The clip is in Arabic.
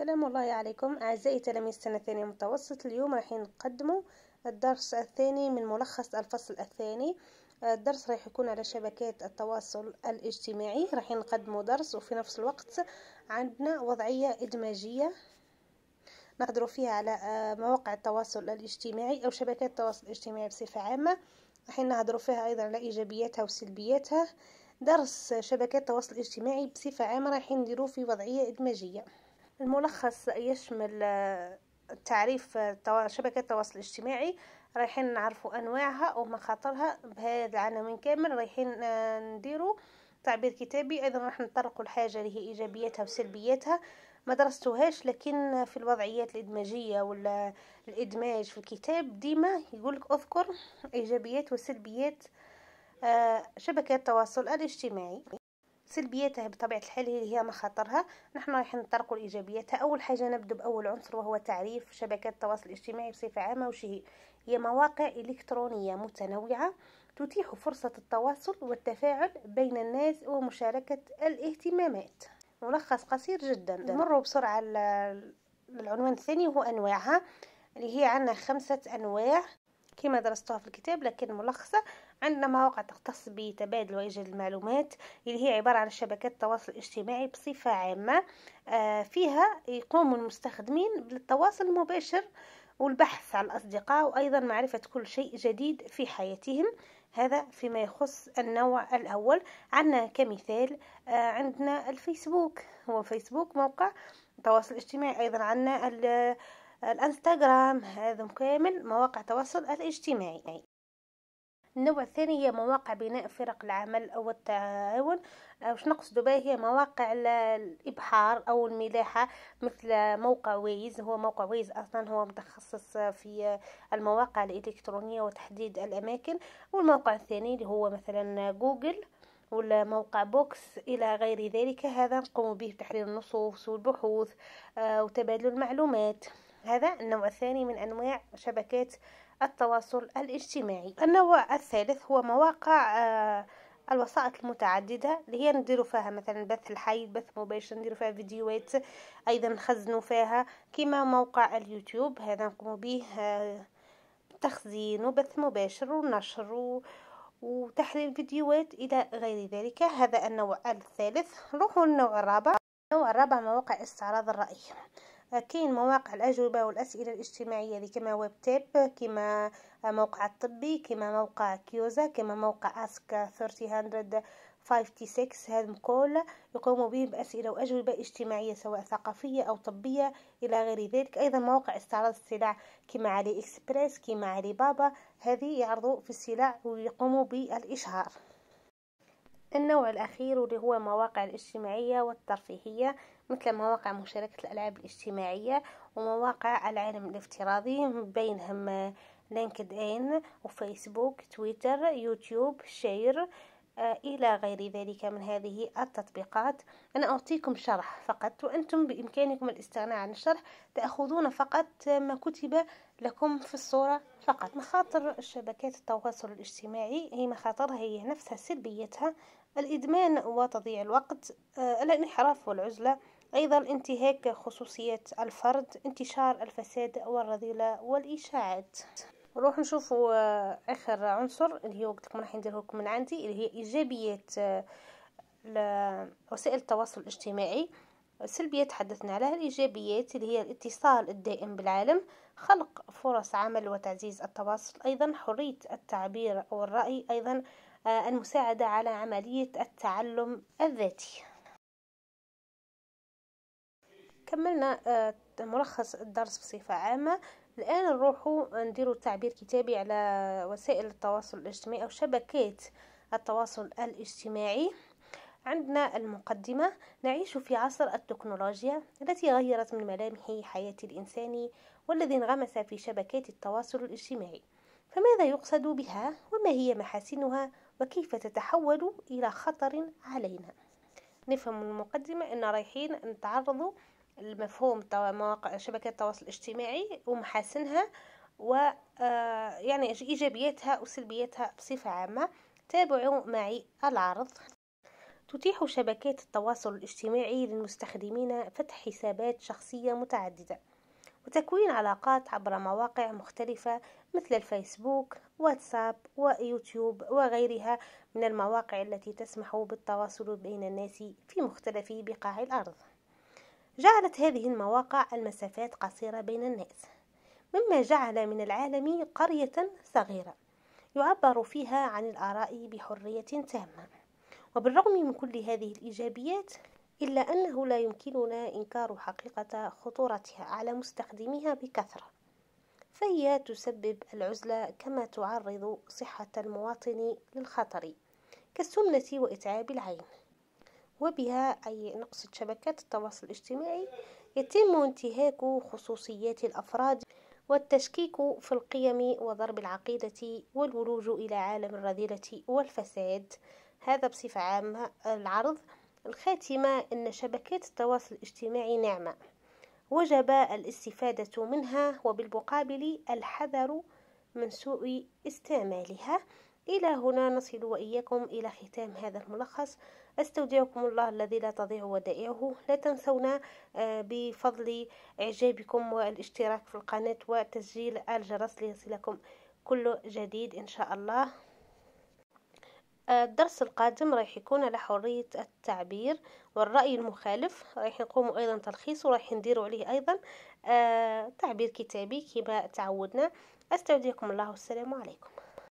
السلام الله عليكم أعزائي تلاميذ السنة الثانية المتوسط اليوم راح نقدموا الدرس الثاني من ملخص الفصل الثاني الدرس راح يكون على شبكات التواصل الاجتماعي راح نقدموا درس وفي نفس الوقت عندنا وضعية إدماجية نقدروا فيها على آه، مواقع التواصل الاجتماعي أو شبكات التواصل الاجتماعي بصفة عامة راح نهضروا فيها أيضا على إيجابياتها وسلبياتها درس شبكات التواصل الاجتماعي بصفة عامة راح نديروه في وضعية إدماجية الملخص يشمل آه، تعريف آه، شبكات التواصل الاجتماعي رايحين نعرفوا انواعها ومخاطرها بهذا العناوين كامل رايحين آه، نديروا تعبير كتابي ايضا راح نطرقوا الحاجه اللي هي ايجابياتها وسلبياتها ما درستوهاش لكن في الوضعيات الادماجيه ولا الادماج في الكتاب ديما يقولك اذكر ايجابيات وسلبيات شبكات التواصل الاجتماعي سلبياتها بطبيعة الحال هي مخاطرها نحن رايحين نطرقوا لإيجابياتها أول حاجة نبدأ بأول عنصر وهو تعريف شبكات التواصل الاجتماعي بصفة عامة وش هي هي مواقع إلكترونية متنوعة تتيح فرصة التواصل والتفاعل بين الناس ومشاركة الاهتمامات ملخص قصير جدا نمر بسرعة للعنوان الثاني وهو أنواعها اللي هي عنا خمسة أنواع كما درستها في الكتاب لكن ملخصة عندنا مواقع تختص بتبادل وإيجاد المعلومات اللي هي عبارة عن شبكات التواصل الاجتماعي بصفة عامة آه، فيها يقوم المستخدمين بالتواصل المباشر والبحث عن الأصدقاء وأيضا معرفة كل شيء جديد في حياتهم هذا فيما يخص النوع الأول عندنا كمثال آه، عندنا الفيسبوك هو الفيسبوك موقع تواصل اجتماعي أيضا عندنا الانستغرام هذا كامل مواقع التواصل الاجتماعي النوع الثاني هي مواقع بناء فرق العمل او التعاون واش نقصد بها هي مواقع الابحار او الملاحه مثل موقع ويز هو موقع ويز اصلا هو متخصص في المواقع الالكترونيه وتحديد الاماكن والموقع الثاني اللي هو مثلا جوجل ولا موقع بوكس إلى غير ذلك هذا نقوم به بتحرير النصوص والبحوث آه، وتبادل المعلومات هذا النوع الثاني من أنواع شبكات التواصل الاجتماعي النوع الثالث هو مواقع آه، الوسائط المتعددة اللي هي نديرو فيها مثلا بث الحي بث مباشر نديرو فيها فيديوهات أيضا نخزنو فيها كما موقع اليوتيوب هذا نقوم به آه، تخزين وبث مباشر ونشر وتحليل فيديوهات إلى غير ذلك هذا النوع الثالث نروحو للنوع الرابع النوع الرابع مواقع استعراض الرأي كاين مواقع الأجوبة والأسئلة الاجتماعية اللي كما ويب تيب كما موقع الطبي كما موقع كيوزا كما موقع أسك 300 56 هذا كول يقوم به بأسئلة وأجوبة اجتماعية سواء ثقافية أو طبية إلى غير ذلك أيضا مواقع استعراض السلع كما علي إكسبريس كما علي بابا هذه يعرضوا في السلع ويقوموا بالإشهار النوع الأخير اللي هو مواقع الاجتماعية والترفيهية مثل مواقع مشاركة الألعاب الاجتماعية ومواقع العالم الافتراضي بينهم آه، لينكد إن وفيسبوك تويتر يوتيوب شير آه، إلى غير ذلك من هذه التطبيقات أنا أعطيكم شرح فقط وأنتم بإمكانكم الاستغناء عن الشرح تأخذون فقط ما كتب لكم في الصورة فقط مخاطر شبكات التواصل الاجتماعي هي مخاطرها هي نفسها سلبيتها الإدمان وتضيع الوقت آه، الانحراف والعزلة أيضا انتهاك خصوصية الفرد انتشار الفساد والرذيلة والإشاعات نروح نشوفوا آه، آخر عنصر اللي هو قلت لكم راح نديره لكم من عندي اللي هي إيجابيات آه، وسائل التواصل الاجتماعي السلبيات تحدثنا عليها الإيجابيات اللي هي الاتصال الدائم بالعالم خلق فرص عمل وتعزيز التواصل أيضا حرية التعبير والرأي أيضا آه، المساعدة على عملية التعلم الذاتي كملنا آه، ملخص الدرس بصفة عامة الآن نروحوا نديروا تعبير كتابي على وسائل التواصل الاجتماعي أو شبكات التواصل الاجتماعي عندنا المقدمة نعيش في عصر التكنولوجيا التي غيرت من ملامح حياة الإنسان والذي انغمس في شبكات التواصل الاجتماعي فماذا يقصد بها وما هي محاسنها وكيف تتحول إلى خطر علينا نفهم من المقدمة أن رايحين نتعرض لمفهوم مواقع شبكات التواصل الاجتماعي ومحاسنها و آه، يعني إيجابياتها وسلبياتها بصفة عامة تابعوا معي العرض تتيح شبكات التواصل الاجتماعي للمستخدمين فتح حسابات شخصية متعددة وتكوين علاقات عبر مواقع مختلفة مثل الفيسبوك واتساب ويوتيوب وغيرها من المواقع التي تسمح بالتواصل بين الناس في مختلف بقاع الأرض جعلت هذه المواقع المسافات قصيرة بين الناس مما جعل من العالم قرية صغيرة يعبر فيها عن الآراء بحرية تامة وبالرغم من كل هذه الإيجابيات إلا أنه لا يمكننا إنكار حقيقة خطورتها على مستخدميها بكثرة فهي تسبب العزلة كما تعرض صحة المواطن للخطر كالسمنة وإتعاب العين وبها أي نقص شبكات التواصل الاجتماعي يتم انتهاك خصوصيات الأفراد والتشكيك في القيم وضرب العقيدة والولوج إلى عالم الرذيلة والفساد هذا بصفة عامة العرض الخاتمة أن شبكات التواصل الاجتماعي نعمة وجب الاستفادة منها وبالمقابل الحذر من سوء استعمالها إلى هنا نصل وإياكم إلى ختام هذا الملخص أستودعكم الله الذي لا تضيع ودائعه لا تنسونا آه، بفضل إعجابكم والاشتراك في القناة وتسجيل الجرس ليصلكم كل جديد إن شاء الله الدرس القادم رايح يكون على حرية التعبير والرأي المخالف رايح نقوم أيضا تلخيص وراح نديروا عليه أيضا آه، تعبير كتابي كما تعودنا أستودعكم الله والسلام عليكم